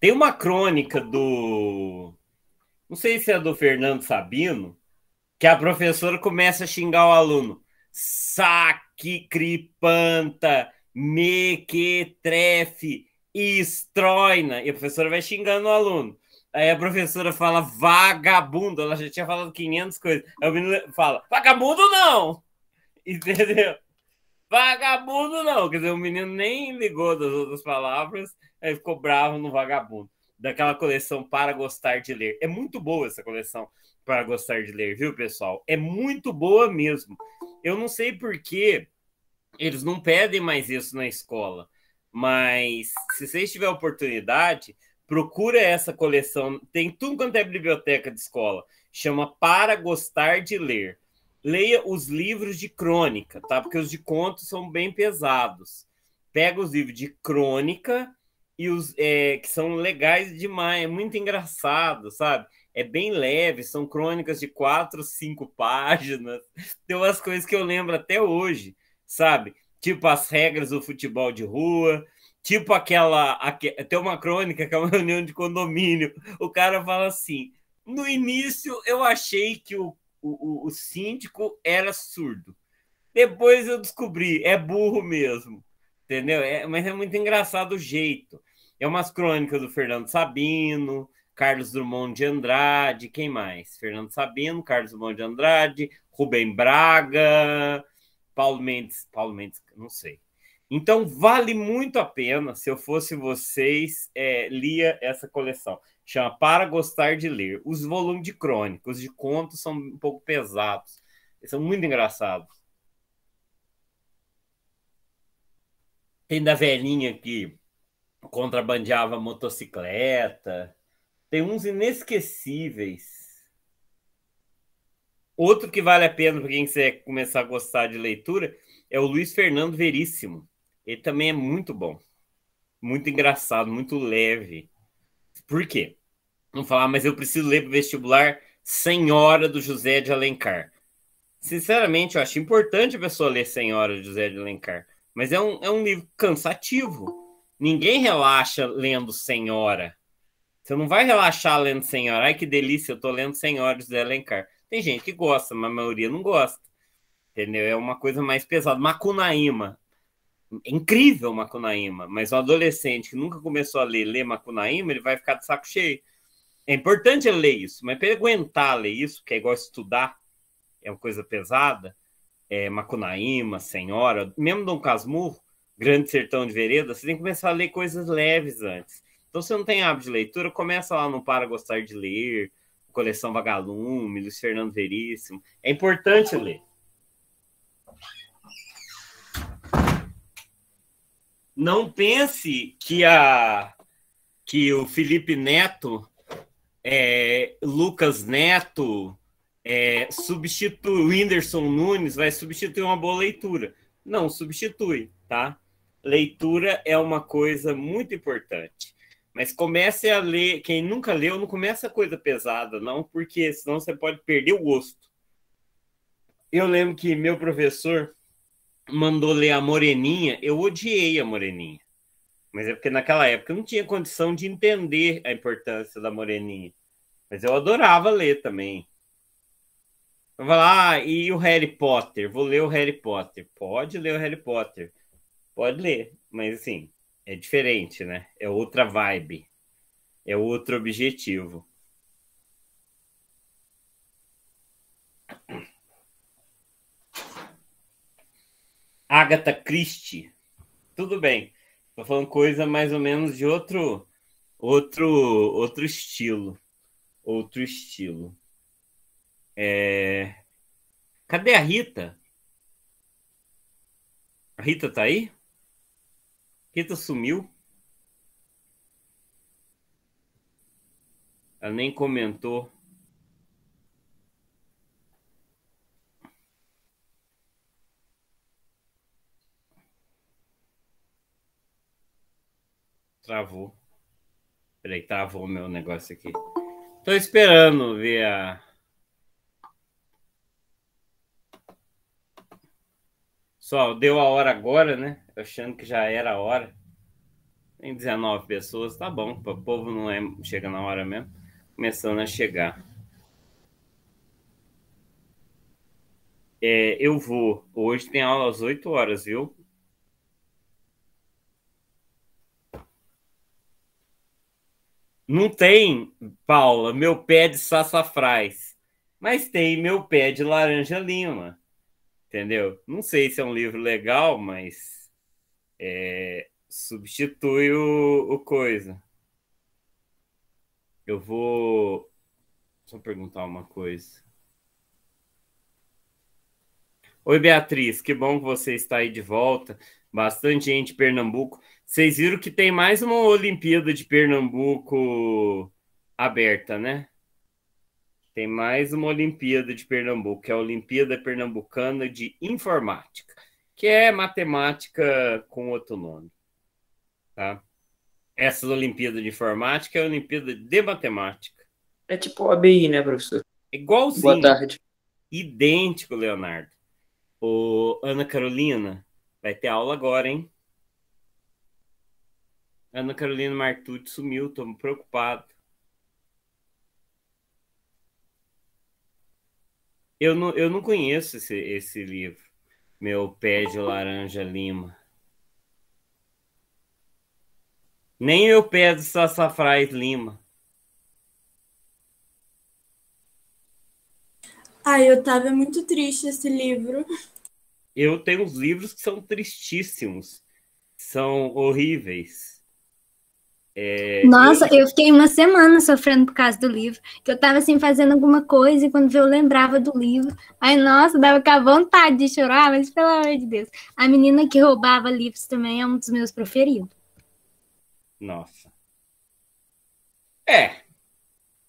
Tem uma crônica do. Não sei se é do Fernando Sabino, que a professora começa a xingar o aluno. Saque, cripanta, mequetrefe, estroina. E a professora vai xingando o aluno. Aí a professora fala vagabundo, ela já tinha falado 500 coisas. Aí o menino fala, vagabundo não! Entendeu? Vagabundo não! Quer dizer, o menino nem ligou das outras palavras Aí ficou bravo no vagabundo. Daquela coleção Para Gostar de Ler. É muito boa essa coleção Para Gostar de Ler, viu, pessoal? É muito boa mesmo. Eu não sei por que eles não pedem mais isso na escola, mas se vocês tiverem oportunidade, procura essa coleção. Tem tudo quanto é biblioteca de escola. Chama Para Gostar de Ler. Leia os livros de crônica, tá? Porque os de contos são bem pesados. Pega os livros de crônica e os é, que são legais demais, é muito engraçado, sabe? É bem leve, são crônicas de quatro, cinco páginas. Tem umas coisas que eu lembro até hoje, sabe? Tipo as regras do futebol de rua, tipo aquela. Aque... Tem uma crônica que é uma reunião de condomínio. O cara fala assim: no início eu achei que o, o, o síndico era surdo. Depois eu descobri, é burro mesmo. Entendeu? É, mas é muito engraçado o jeito. É umas crônicas do Fernando Sabino, Carlos Drummond de Andrade, quem mais? Fernando Sabino, Carlos Drummond de Andrade, Rubem Braga, Paulo Mendes, Paulo Mendes, não sei. Então vale muito a pena, se eu fosse vocês, é, lia essa coleção. Chama Para Gostar de Ler. Os volumes de crônicas, de contos são um pouco pesados. são muito engraçados. Tem da velhinha que contrabandeava motocicleta. Tem uns inesquecíveis. Outro que vale a pena para quem quiser começar a gostar de leitura é o Luiz Fernando Veríssimo. Ele também é muito bom, muito engraçado, muito leve. Por quê? Não falar, mas eu preciso ler para vestibular Senhora do José de Alencar. Sinceramente, eu acho importante a pessoa ler Senhora do José de Alencar, mas é um, é um livro cansativo Ninguém relaxa lendo Senhora. Você não vai relaxar lendo Senhora. Ai, que delícia, eu tô lendo Senhora de Zé Alencar. Tem gente que gosta, mas a maioria não gosta. Entendeu? É uma coisa mais pesada. Macunaíma. É incrível Macunaíma, mas um adolescente que nunca começou a ler, ler Macunaíma, ele vai ficar de saco cheio. É importante ele ler isso, mas para ele aguentar ler isso, que é igual estudar, é uma coisa pesada, é Macunaíma, Senhora, mesmo Dom Casmurro, Grande Sertão de Vereda, você tem que começar a ler coisas leves antes. Então, se não tem hábito de leitura, começa lá no Para Gostar de Ler, Coleção Vagalume, Luiz Fernando Veríssimo. É importante ler. Não pense que a que o Felipe Neto, é, Lucas Neto, é, substitui o Whindersson Nunes, vai substituir uma boa leitura. Não substitui, tá? leitura é uma coisa muito importante. Mas comece a ler, quem nunca leu, não começa coisa pesada, não, porque senão você pode perder o gosto. Eu lembro que meu professor mandou ler a Moreninha, eu odiei a Moreninha. Mas é porque naquela época eu não tinha condição de entender a importância da Moreninha. Mas eu adorava ler também. Eu vou lá, ah, e o Harry Potter? Vou ler o Harry Potter. Pode ler o Harry Potter. Pode ler, mas assim, é diferente, né? É outra vibe, é outro objetivo. Agatha Christie. Tudo bem. Tô falando coisa mais ou menos de outro outro outro estilo. Outro estilo. É... Cadê a Rita? A Rita tá aí? Rita sumiu? Ela nem comentou. Travou. Peraí, travou o meu negócio aqui. Tô esperando ver a. Só deu a hora agora, né? Achando que já era a hora. Tem 19 pessoas, tá bom. O povo não é, chega na hora mesmo. Começando a chegar. É, eu vou. Hoje tem aula às 8 horas, viu? Não tem, Paula, meu pé de sassafrás. Mas tem meu pé de laranja lima. Entendeu? Não sei se é um livro legal, mas é, substitui o, o coisa. Eu vou só perguntar uma coisa. Oi, Beatriz, que bom que você está aí de volta. Bastante gente de Pernambuco. Vocês viram que tem mais uma Olimpíada de Pernambuco aberta, né? Tem mais uma Olimpíada de Pernambuco, que é a Olimpíada Pernambucana de Informática, que é matemática com outro nome. Tá? Essas Olimpíadas de Informática é a Olimpíada de Matemática. É tipo o ABI, né, professor? Igualzinho. Boa tarde. Idêntico, Leonardo. O Ana Carolina vai ter aula agora, hein? Ana Carolina Martucci sumiu, estou preocupado. Eu não, eu não conheço esse, esse livro, Meu Pé de Laranja Lima. Nem Meu Pé de Sassafrás Lima. Ai, Otávio, é muito triste esse livro. Eu tenho uns livros que são tristíssimos, são horríveis. É, Nossa, eu... eu... fiquei uma semana sofrendo por causa do livro, que eu tava assim fazendo alguma coisa e quando eu lembrava do livro, aí nossa, dava com a vontade de chorar, mas pelo amor de Deus. A menina que roubava livros também é um dos meus preferidos. Nossa. É.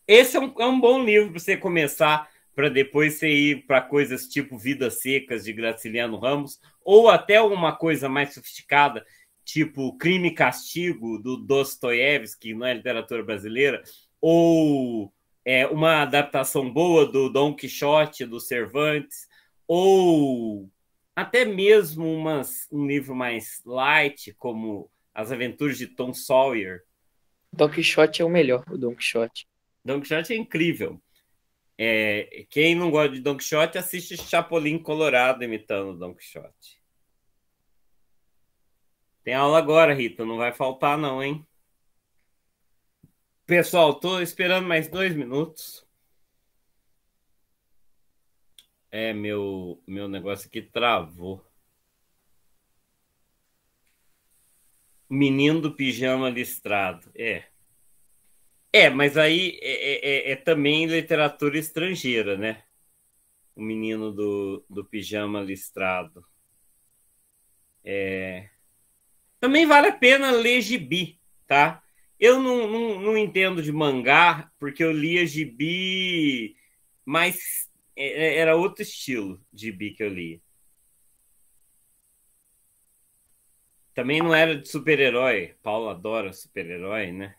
Esse é um, é um bom livro para você começar, para depois você ir para coisas tipo Vidas Secas de Graciliano Ramos, ou até uma coisa mais sofisticada tipo Crime e Castigo, do Dostoiévski, não é literatura brasileira, ou é, uma adaptação boa do Dom Quixote, do Cervantes, ou até mesmo umas, um livro mais light, como As Aventuras de Tom Sawyer. Don Quixote é o melhor, o Don Quixote. Don Quixote é incrível. É, quem não gosta de Don Quixote, assiste Chapolin Colorado imitando Don Quixote. Tem aula agora, Rita, não vai faltar não, hein? Pessoal, tô esperando mais dois minutos. É, meu, meu negócio aqui travou. Menino do pijama listrado. É. É, mas aí é, é, é, é também literatura estrangeira, né? O menino do, do pijama listrado. É. Também vale a pena ler gibi, tá? Eu não, não, não entendo de mangá, porque eu lia gibi, mas é, é, era outro estilo de gibi que eu lia. Também não era de super-herói. Paula adora super-herói, né?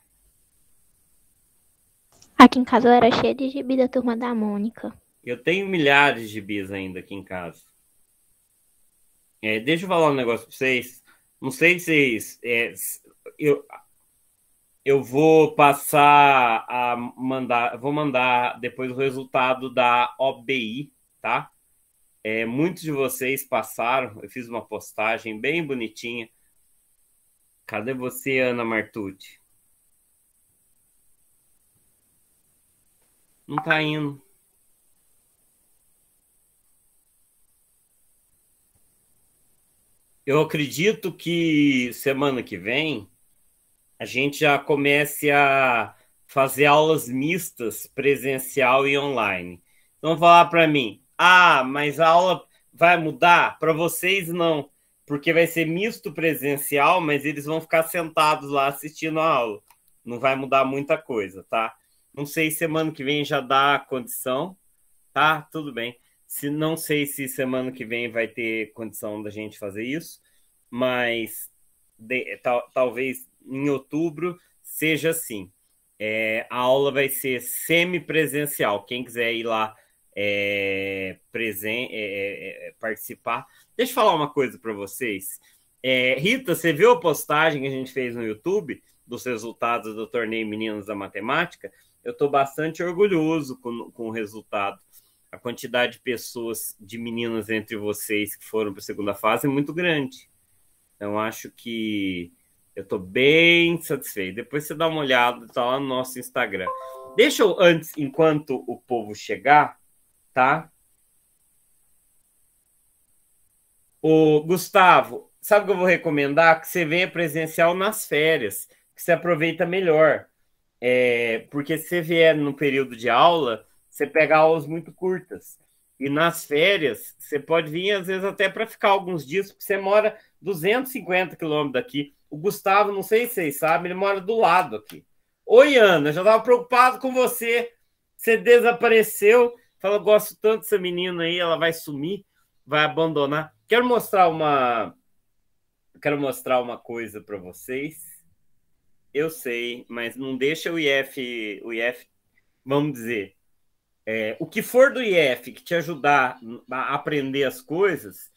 Aqui em casa eu era cheia de gibi da turma da Mônica. Eu tenho milhares de gibis ainda aqui em casa. É, deixa eu falar um negócio pra vocês. Não sei se, é, eu, eu vou passar a mandar, vou mandar depois o resultado da OBI, tá? É, muitos de vocês passaram, eu fiz uma postagem bem bonitinha. Cadê você, Ana Martucci? Não tá indo. Eu acredito que semana que vem a gente já comece a fazer aulas mistas, presencial e online. Então falar para mim, ah, mas a aula vai mudar? Para vocês não, porque vai ser misto presencial, mas eles vão ficar sentados lá assistindo a aula. Não vai mudar muita coisa, tá? Não sei semana que vem já dá a condição, tá? Tudo bem. Se não sei se semana que vem vai ter condição da gente fazer isso, mas de, é, tal, talvez em outubro seja assim. É, a aula vai ser semi-presencial. Quem quiser ir lá é, presen é, é, é participar. Deixa eu falar uma coisa para vocês. Rita, você viu a postagem que a gente fez no YouTube dos resultados do torneio Meninos da Matemática? Eu estou bastante orgulhoso com, com o resultado a quantidade de pessoas, de meninas entre vocês que foram para a segunda fase é muito grande. Então, acho que eu estou bem satisfeito. Depois você dá uma olhada, tá lá no nosso Instagram. Deixa eu, antes, enquanto o povo chegar, tá? O Gustavo, sabe o que eu vou recomendar? Que você venha presencial nas férias, que você aproveita melhor. É, porque se você vier no período de aula, você pegar aulas muito curtas. E nas férias, você pode vir, às vezes, até para ficar alguns dias, porque você mora 250 quilômetros daqui. O Gustavo, não sei se vocês sabem, ele mora do lado aqui. Oi, Ana, já estava preocupado com você. Você desapareceu. Fala, gosto tanto dessa menina aí, ela vai sumir, vai abandonar. Quero mostrar uma. Quero mostrar uma coisa para vocês. Eu sei, mas não deixa o IF, o IF, vamos dizer, é, o que for do IF que te ajudar a aprender as coisas,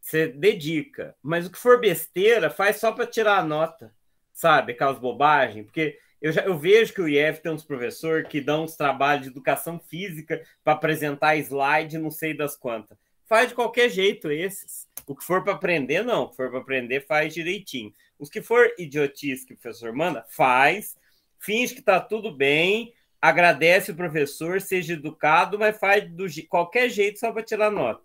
você dedica. Mas o que for besteira, faz só para tirar a nota, sabe? Aquelas bobagens. Porque eu, já, eu vejo que o IF tem uns professores que dão uns trabalhos de educação física para apresentar slide, não sei das quantas. Faz de qualquer jeito esses. O que for para aprender, não. O que for para aprender, faz direitinho. Os que for idiotice que o professor manda, faz. Finge que está tudo bem agradece o professor, seja educado, mas faz do qualquer jeito só para tirar nota.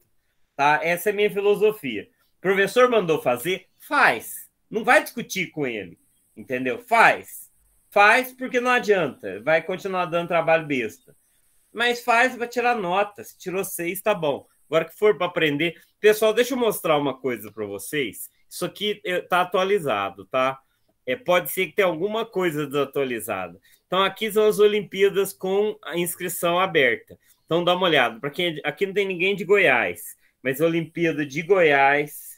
Tá? Essa é a minha filosofia. O professor mandou fazer, faz. Não vai discutir com ele, entendeu? Faz. Faz porque não adianta, vai continuar dando trabalho besta. Mas faz para tirar nota. Se tirou seis, tá bom. Agora que for para aprender, pessoal, deixa eu mostrar uma coisa para vocês. Isso aqui eh, tá atualizado, tá? É, pode ser que tenha alguma coisa desatualizada. Então, aqui são as Olimpíadas com a inscrição aberta. Então, dá uma olhada. Para quem é aqui não tem ninguém de Goiás, mas Olimpíada de Goiás.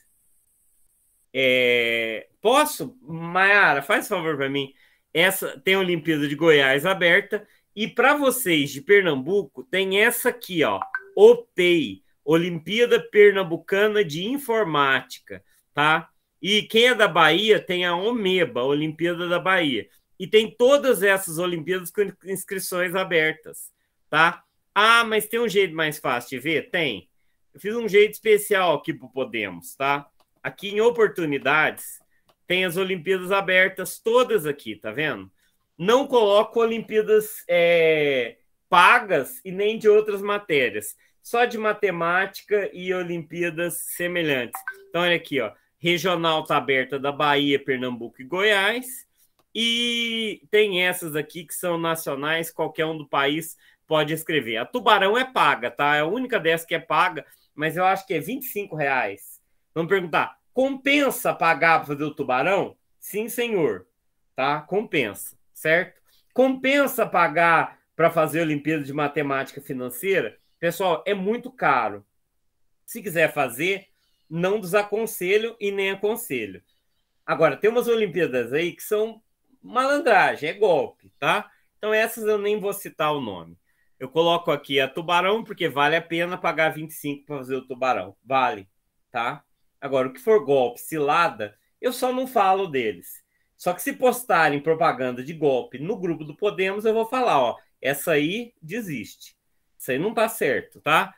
É... Posso, Mayara, faz favor para mim. Essa tem a Olimpíada de Goiás aberta e para vocês de Pernambuco tem essa aqui, ó, OPEI, Olimpíada Pernambucana de Informática, tá? E quem é da Bahia tem a OMEBA, Olimpíada da Bahia. E tem todas essas Olimpíadas com inscrições abertas, tá? Ah, mas tem um jeito mais fácil de ver? Tem. Eu fiz um jeito especial aqui para Podemos, tá? Aqui em oportunidades tem as Olimpíadas abertas todas aqui, tá vendo? Não coloco Olimpíadas é, pagas e nem de outras matérias, só de matemática e Olimpíadas semelhantes. Então olha aqui, ó, regional está aberta da Bahia, Pernambuco e Goiás. E tem essas aqui que são nacionais, qualquer um do país pode escrever. A Tubarão é paga, tá? É a única dessa que é paga, mas eu acho que é 25 reais. Vamos perguntar, compensa pagar para fazer o Tubarão? Sim, senhor, tá? Compensa, certo? Compensa pagar para fazer a Olimpíada de Matemática Financeira? Pessoal, é muito caro. Se quiser fazer, não desaconselho e nem aconselho. Agora, tem umas Olimpíadas aí que são malandragem, é golpe, tá? Então essas eu nem vou citar o nome. Eu coloco aqui a Tubarão, porque vale a pena pagar 25 para fazer o Tubarão. Vale, tá? Agora, o que for golpe, cilada, eu só não falo deles. Só que se postarem propaganda de golpe no grupo do Podemos, eu vou falar, ó, essa aí desiste. Isso aí não tá certo, tá?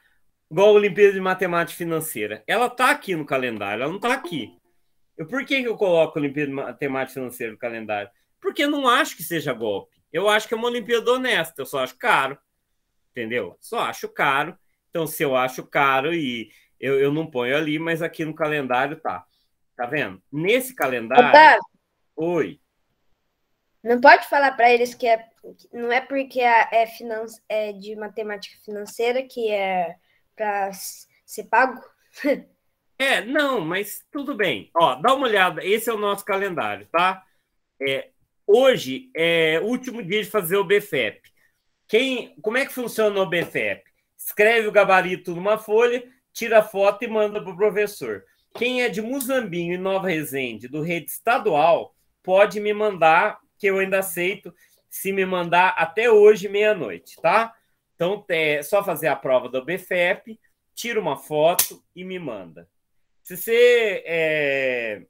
Igual a Olimpíada de Matemática Financeira. Ela tá aqui no calendário, ela não tá aqui. Eu, por que, que eu coloco a Olimpíada de Matemática Financeira no calendário? porque eu não acho que seja golpe. Eu acho que é uma Olimpíada honesta, eu só acho caro, entendeu? Só acho caro. Então, se eu acho caro e eu, eu não ponho ali, mas aqui no calendário tá. Tá vendo? Nesse calendário. Oi. Não pode falar para eles que é, não é porque é, finan, é de matemática financeira que é para ser pago? É, não, mas tudo bem. Ó, dá uma olhada. Esse é o nosso calendário, tá? É, Hoje é último dia de fazer o BFEP. Quem, como é que funciona o BFEP? Escreve o gabarito numa folha, tira a foto e manda para o professor. Quem é de Muzambinho e Nova Resende, do rede estadual, pode me mandar, que eu ainda aceito, se me mandar até hoje, meia-noite, tá? Então é só fazer a prova do BFEP, tira uma foto e me manda. Se você é,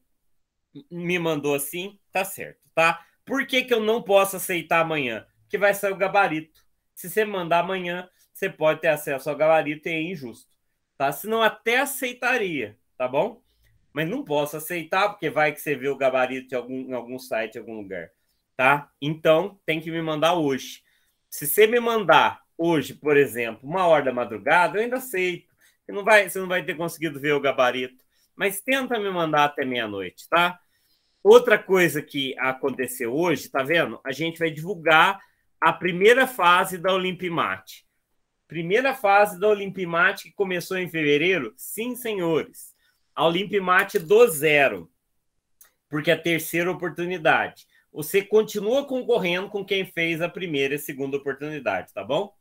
me mandou assim, tá certo, tá? Por que, que eu não posso aceitar amanhã? Porque vai sair o gabarito. Se você mandar amanhã, você pode ter acesso ao gabarito e é injusto. Tá? Senão até aceitaria, tá bom? Mas não posso aceitar, porque vai que você vê o gabarito em algum, em algum site, em algum lugar. Tá? Então, tem que me mandar hoje. Se você me mandar hoje, por exemplo, uma hora da madrugada, eu ainda aceito. Você não vai, você não vai ter conseguido ver o gabarito. Mas tenta me mandar até meia-noite, tá? Outra coisa que aconteceu hoje, tá vendo? A gente vai divulgar a primeira fase da Olimpimate. Primeira fase da Olimpimate que começou em fevereiro? Sim, senhores. A Olimpimate do zero, porque é a terceira oportunidade. Você continua concorrendo com quem fez a primeira e segunda oportunidade, tá bom?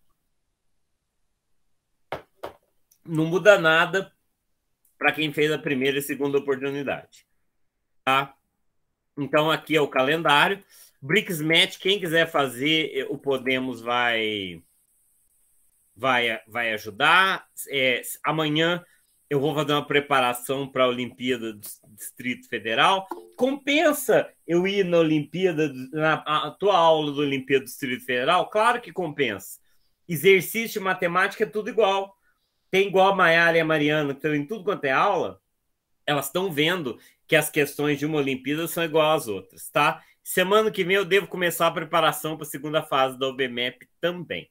Não muda nada para quem fez a primeira e segunda oportunidade, tá? Então aqui é o calendário. Bricks Match, quem quiser fazer, eh, o Podemos vai vai vai ajudar. É, amanhã eu vou fazer uma preparação para a Olimpíada do Distrito Federal. Compensa eu ir na Olimpíada, na tua aula da Olimpíada do Distrito Federal? Claro que compensa. Exercício e matemática é tudo igual. Tem igual a Maiara e a Mariana, que estão em tudo quanto é aula, elas estão vendo que as questões de uma Olimpíada são igual às outras, tá? Semana que vem eu devo começar a preparação para a segunda fase da OBMEP também.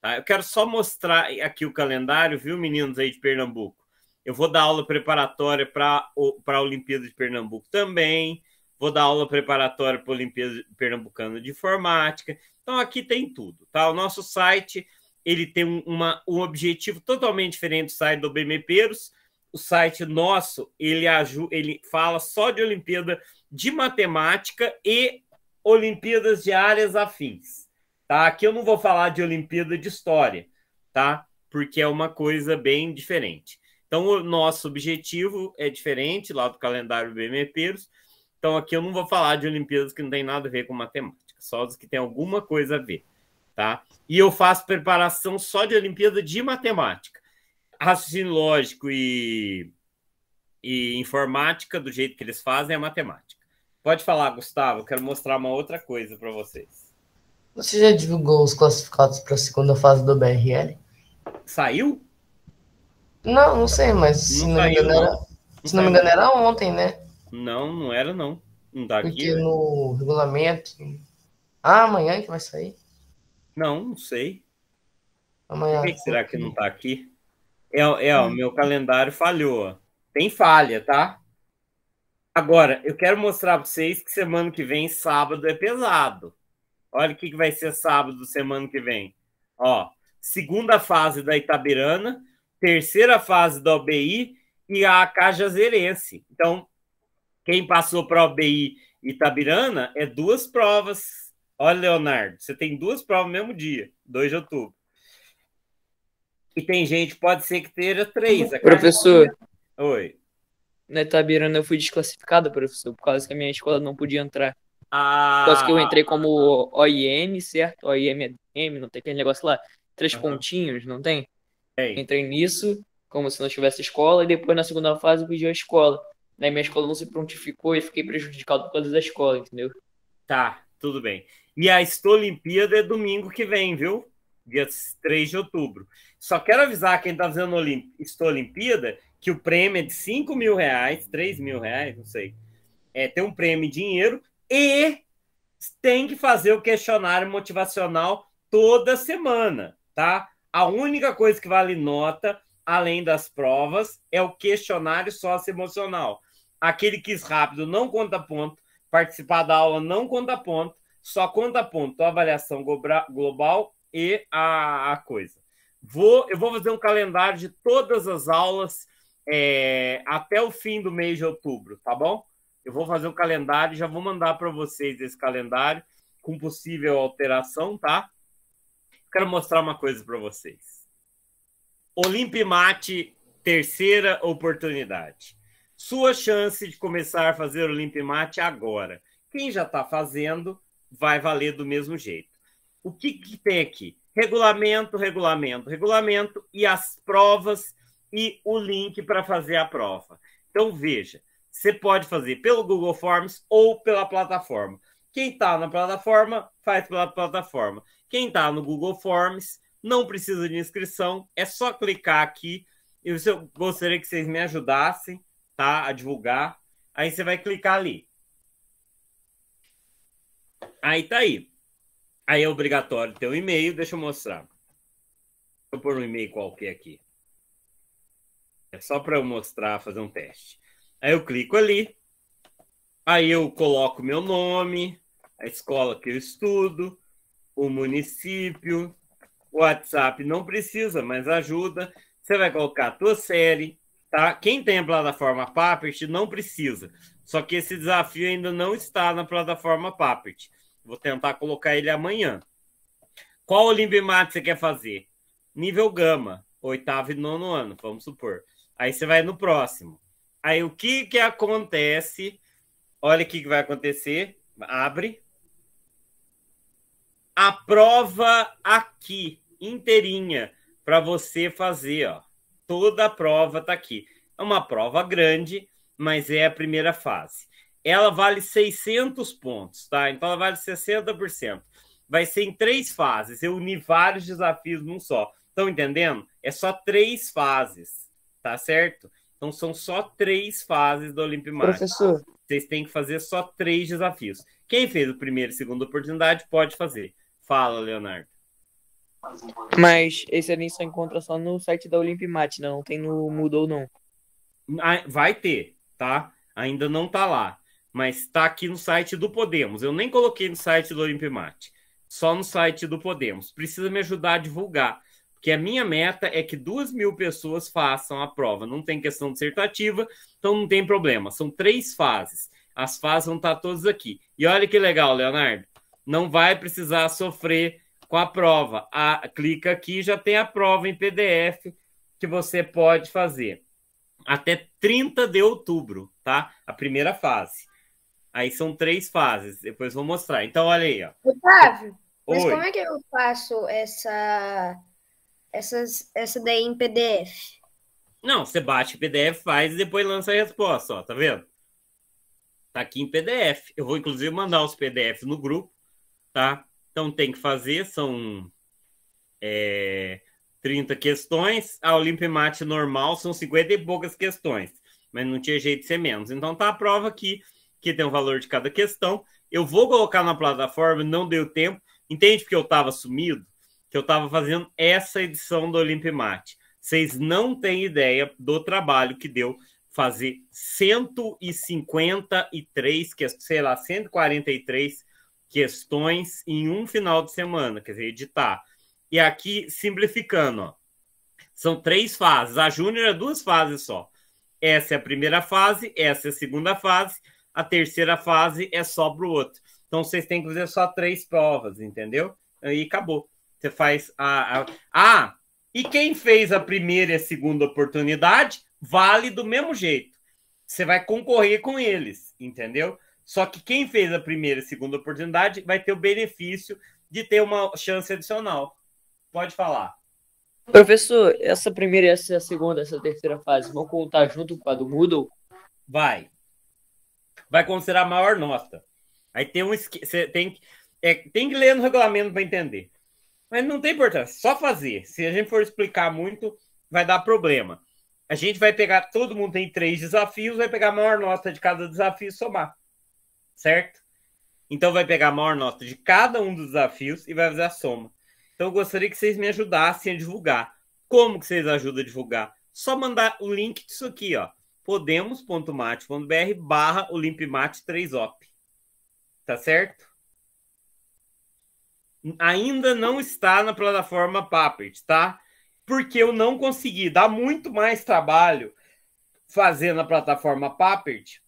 Tá? Eu quero só mostrar aqui o calendário, viu, meninos aí de Pernambuco? Eu vou dar aula preparatória para a Olimpíada de Pernambuco também. Vou dar aula preparatória para a Olimpíada Pernambucana de Informática. Então aqui tem tudo, tá? O nosso site ele tem uma, um objetivo totalmente diferente do site do OBMEPEROS, o site nosso ele, ajuda, ele fala só de Olimpíada de Matemática e Olimpíadas de áreas afins. Tá? Aqui eu não vou falar de Olimpíada de História, tá? Porque é uma coisa bem diferente. Então, o nosso objetivo é diferente lá do calendário BMPeiros. Então, aqui eu não vou falar de Olimpíadas que não tem nada a ver com matemática, só os que tem alguma coisa a ver, tá? E eu faço preparação só de Olimpíada de Matemática raciocínio lógico e, e informática, do jeito que eles fazem, é matemática. Pode falar, Gustavo, quero mostrar uma outra coisa para vocês. Você já divulgou os classificados para a segunda fase do BRL? Saiu? Não, não sei, mas se não, saiu, me engano, não. Era, não se não me engano era ontem, né? Não, não era não. Não tá Porque aqui, né? no regulamento. Ah, amanhã que vai sair? Não, não sei. Amanhã. Por que será que não tá aqui? É, é, o meu calendário falhou. Tem falha, tá? Agora, eu quero mostrar para vocês que semana que vem, sábado, é pesado. Olha o que, que vai ser sábado, semana que vem. Ó, segunda fase da Itabirana, terceira fase da OBI e a Cajazeirense. Então, quem passou para a OBI Itabirana é duas provas. Olha, Leonardo, você tem duas provas no mesmo dia, 2 de outubro. E tem gente, pode ser que tenha três. Professor. Oi. Na Itabirana né, eu fui desclassificada, professor, por causa que a minha escola não podia entrar. Ah. Por causa que eu entrei como OIM, certo? OIM é não tem aquele negócio lá. Três uhum. pontinhos, não tem? Ei. Entrei nisso, como se não tivesse escola, e depois na segunda fase eu pedi a escola. Daí minha escola não se prontificou e fiquei prejudicado por causa da escola, entendeu? Tá, tudo bem. E a Estolimpíada é domingo que vem, viu? dia 3 de outubro. Só quero avisar quem está fazendo Olimp... Estou Olimpíada que o prêmio é de 5 mil reais, 3 mil reais, não sei. É, tem um prêmio em dinheiro e tem que fazer o questionário motivacional toda semana, tá? A única coisa que vale nota, além das provas, é o questionário socioemocional. Aquele que rápido não conta ponto, participar da aula não conta ponto, só conta ponto a avaliação global e a, a coisa. Vou, eu vou fazer um calendário de todas as aulas é, até o fim do mês de outubro, tá bom? Eu vou fazer um calendário, já vou mandar para vocês esse calendário com possível alteração, tá? Quero mostrar uma coisa para vocês. Olimpimate, terceira oportunidade. Sua chance de começar a fazer Olimpimate agora. Quem já está fazendo vai valer do mesmo jeito. O que, que tem aqui? Regulamento, regulamento, regulamento e as provas e o link para fazer a prova. Então, veja, você pode fazer pelo Google Forms ou pela plataforma. Quem está na plataforma, faz pela plataforma. Quem está no Google Forms, não precisa de inscrição, é só clicar aqui. Eu gostaria que vocês me ajudassem tá, a divulgar. Aí você vai clicar ali. Aí tá aí. Aí é obrigatório ter um e-mail, deixa eu mostrar. Vou pôr um e-mail qualquer aqui. É só para eu mostrar, fazer um teste. Aí eu clico ali, aí eu coloco meu nome, a escola que eu estudo, o município, o WhatsApp não precisa, mas ajuda. Você vai colocar a tua série, tá? Quem tem a plataforma Puppet não precisa. Só que esse desafio ainda não está na plataforma Puppet. Vou tentar colocar ele amanhã. Qual Olimpimate você quer fazer? Nível gama, oitavo e nono ano, vamos supor. Aí você vai no próximo. Aí o que que acontece? Olha o que, que vai acontecer. Abre. A prova aqui, inteirinha, para você fazer, ó. Toda a prova tá aqui. É uma prova grande, mas é a primeira fase ela vale 600 pontos, tá? Então ela vale 60%. Vai ser em três fases. Eu uni vários desafios num só. Estão entendendo? É só três fases, tá certo? Então são só três fases do Olimpíada. Professor. Vocês têm que fazer só três desafios. Quem fez o primeiro e segunda oportunidade pode fazer. Fala, Leonardo. Mas esse ali só encontra só no site da Olimpimate, não? Tem no Moodle não? Ah, vai ter, tá? Ainda não tá lá mas está aqui no site do Podemos. Eu nem coloquei no site do Olimpimate, só no site do Podemos. Precisa me ajudar a divulgar, porque a minha meta é que duas mil pessoas façam a prova. Não tem questão dissertativa, então não tem problema. São três fases. As fases vão estar todas aqui. E olha que legal, Leonardo. Não vai precisar sofrer com a prova. A, clica aqui já tem a prova em PDF que você pode fazer. Até 30 de outubro, tá? A primeira fase. Aí são três fases, depois vou mostrar. Então, olha aí, ó. Otávio, Oi. mas como é que eu faço essa, essas, essa daí em PDF? Não, você bate PDF, faz e depois lança a resposta, ó, tá vendo? Tá aqui em PDF. Eu vou, inclusive, mandar os PDFs no grupo, tá? Então tem que fazer, são é, 30 questões. A Olimpimate normal são 50 e poucas questões, mas não tinha jeito de ser menos. Então tá a prova aqui que tem o valor de cada questão. Eu vou colocar na plataforma, não deu tempo. Entende porque eu estava sumido? Que eu estava fazendo essa edição do Olimpimate. Vocês não têm ideia do trabalho que deu fazer 153, que sei lá, 143 questões em um final de semana, quer dizer, editar. E aqui, simplificando, ó, são três fases. A Júnior é duas fases só. Essa é a primeira fase, essa é a segunda fase, a terceira fase é só para o outro. Então vocês têm que fazer só três provas, entendeu? Aí acabou. Você faz a, a. Ah, e quem fez a primeira e a segunda oportunidade vale do mesmo jeito. Você vai concorrer com eles, entendeu? Só que quem fez a primeira e a segunda oportunidade vai ter o benefício de ter uma chance adicional. Pode falar. Professor, essa primeira, essa segunda, essa terceira fase vão contar junto com a do Moodle? Vai vai considerar a maior nota. Aí tem um você tem é, tem que ler no regulamento para entender. Mas não tem importância, só fazer. Se a gente for explicar muito, vai dar problema. A gente vai pegar, todo mundo tem três desafios, vai pegar a maior nota de cada desafio e somar. Certo? Então vai pegar a maior nota de cada um dos desafios e vai fazer a soma. Então eu gostaria que vocês me ajudassem a divulgar. Como que vocês ajudam a divulgar? Só mandar o link disso aqui, ó podemos.mate.br barra olimpimate 3op. Tá certo? Ainda não está na plataforma Puppet, tá? Porque eu não consegui. Dá muito mais trabalho fazer na plataforma Puppet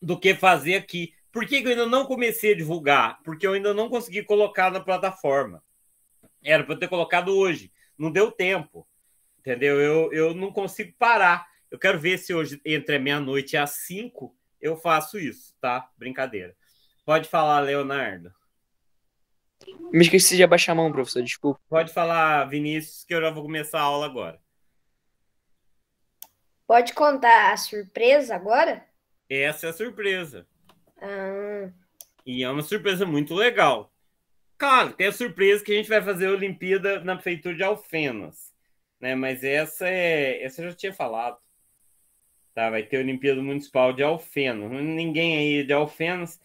do que fazer aqui. Por que eu ainda não comecei a divulgar? Porque eu ainda não consegui colocar na plataforma. Era para eu ter colocado hoje. Não deu tempo. Entendeu? Eu, eu não consigo parar eu quero ver se hoje, entre meia-noite e as 5, eu faço isso, tá? Brincadeira. Pode falar, Leonardo. Me esqueci de abaixar a mão, professor, desculpa. Pode falar, Vinícius, que eu já vou começar a aula agora. Pode contar a surpresa agora? Essa é a surpresa. Ah. E é uma surpresa muito legal. Claro, tem a surpresa que a gente vai fazer a Olimpíada na Prefeitura de Alfenas. Né? Mas essa é. Essa eu já tinha falado. Tá? Vai ter a Olimpíada Municipal de Alfeno Ninguém aí é de Alfenos